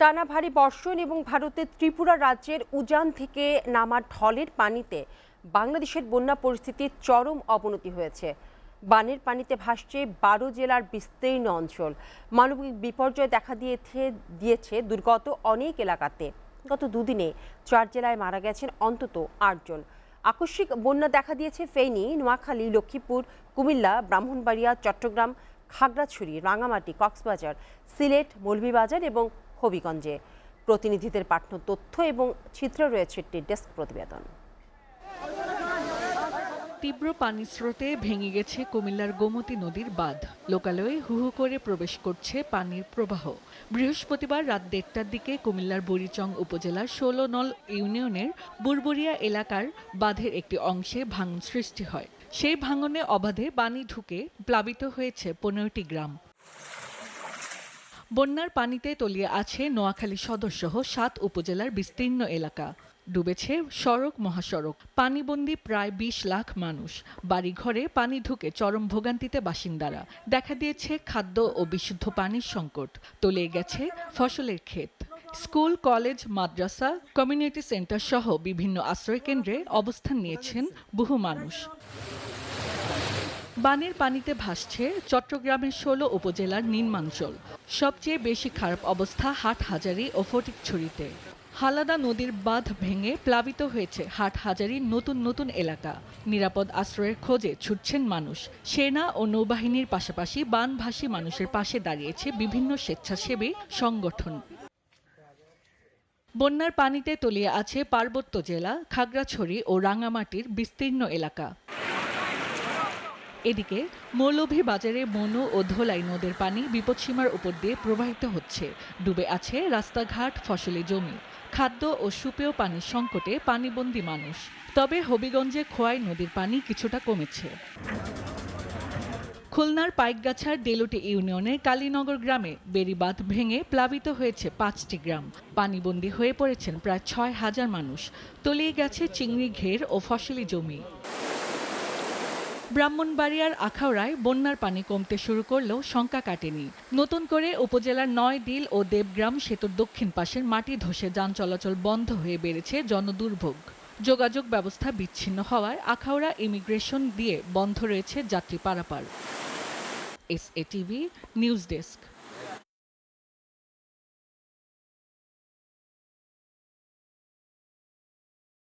টানা ভারী বর্ষণ এবং ভারতের ত্রিপুরা রাজ্যের উজান থেকে নামা ঢলের পানিতে বাংলাদেশের বন্যা পরিস্থিতির চরম অবনতি হয়েছে বানের পানিতে ভাসছে বারো জেলার বিস্তীর্ণ অঞ্চল মানবিক বিপর্যয় দেখা দিয়েছে দিয়েছে দুর্গত অনেক এলাকাতে গত দুদিনে চার জেলায় মারা গেছেন অন্তত আটজন আকস্মিক বন্যা দেখা দিয়েছে ফেনী নোয়াখালী লক্ষ্মীপুর কুমিল্লা ব্রাহ্মণবাড়িয়া চট্টগ্রাম খাগড়াছড়ি রাঙামাটি কক্সবাজার সিলেট মৌলভীবাজার এবং হবিগঞ্জে প্রতিনিধিদের পাঠানো তথ্য এবং চিত্র রয়েছে একটি ডেস্ক প্রতিবেদন তীব্র পানিস্রোতে ভেঙে গেছে কুমিল্লার গোমতী নদীর বাঁধ লোকালয়ে হুহু করে প্রবেশ করছে পানির প্রবাহ বৃহস্পতিবার রাত দেড়টার দিকে কুমিল্লার বুড়িচং উপজেলার ষোলো নল ইউনিয়নের বুরবুরিয়া এলাকার বাঁধের একটি অংশে ভাঙন সৃষ্টি হয় সেই ভাঙনে অবাধে পানি ঢুকে প্লাবিত হয়েছে পনেরোটি গ্রাম বন্যার পানিতে তলিয়ে আছে নোয়াখালী সদরসহ সাত উপজেলার বিস্তীর্ণ এলাকা ডুবেছে সড়ক মহাসড়ক পানিবন্দি প্রায় ২০ লাখ মানুষ বাড়িঘরে পানি ঢুকে চরম ভোগান্তিতে বাসিন্দারা দেখা দিয়েছে খাদ্য ও বিশুদ্ধ পানির সংকট তলিয়ে গেছে ফসলের ক্ষেত স্কুল কলেজ মাদ্রাসা কমিউনিটি সেন্টার সহ বিভিন্ন আশ্রয়কেন্দ্রে অবস্থান নিয়েছেন বহু মানুষ বানের পানিতে ভাসছে চট্টগ্রামের ষোলো উপজেলার নিম্নাঞ্চল সবচেয়ে বেশি খারাপ অবস্থা হাজারি ও ফটিকছড়িতে হালাদা নদীর বাঁধ ভেঙে প্লাবিত হয়েছে হাটহাজারির নতুন নতুন এলাকা নিরাপদ আশ্রয়ের খোঁজে ছুটছেন মানুষ সেনা ও নৌবাহিনীর পাশাপাশি বানভাসী মানুষের পাশে দাঁড়িয়েছে বিভিন্ন স্বেচ্ছাসেবী সংগঠন বন্যার পানিতে তলিয়ে আছে পার্বত্য জেলা খাগড়াছড়ি ও রাঙামাটির বিস্তীর্ণ এলাকা এদিকে মৌলভী বাজারে মনু ও ধোলাই নদের পানি বিপদসীমার উপর দিয়ে প্রবাহিত হচ্ছে ডুবে আছে রাস্তাঘাট ফসলি জমি খাদ্য ও সুপেয় পানির সংকটে পানিবন্দী মানুষ তবে হবিগঞ্জে খোয়াই নদীর পানি কিছুটা কমেছে খুলনার পাইকগাছার দেলুটি ইউনিয়নে কালীনগর গ্রামে বেড়িবাঁধ ভেঙে প্লাবিত হয়েছে পাঁচটি গ্রাম পানিবন্দী হয়ে পড়েছেন প্রায় ছয় হাজার মানুষ তলিয়ে গেছে চিংড়ি ঘের ও ফসলি জমি ব্রাহ্মণবাড়িয়ার আখাউড়ায় বন্যার পানি কমতে শুরু করলেও শঙ্কা কাটেনি নতুন করে উপজেলার নয় দিল ও দেবগ্রাম সেতুর দক্ষিণ পাশের মাটি ধসে যান চলাচল বন্ধ হয়ে বেড়েছে জনদুর্ভোগ যোগাযোগ ব্যবস্থা বিচ্ছিন্ন হওয়ায় আখাউড়া ইমিগ্রেশন দিয়ে বন্ধ রয়েছে যাত্রী পারাপার S A TV news desk